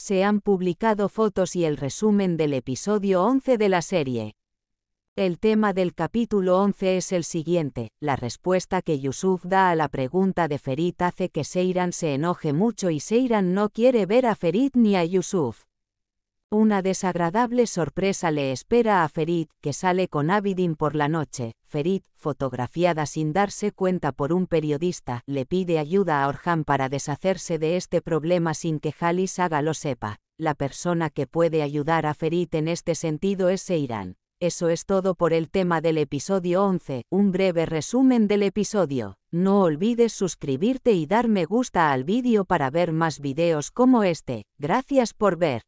se han publicado fotos y el resumen del episodio 11 de la serie. El tema del capítulo 11 es el siguiente, la respuesta que Yusuf da a la pregunta de Ferit hace que Seiran se enoje mucho y Seiran no quiere ver a Ferit ni a Yusuf. Una desagradable sorpresa le espera a Ferit, que sale con Abidin por la noche. Ferit, fotografiada sin darse cuenta por un periodista, le pide ayuda a Orhan para deshacerse de este problema sin que Halis haga lo sepa. La persona que puede ayudar a Ferit en este sentido es Seiran. Eso es todo por el tema del episodio 11, un breve resumen del episodio. No olvides suscribirte y dar me gusta al vídeo para ver más videos como este. Gracias por ver.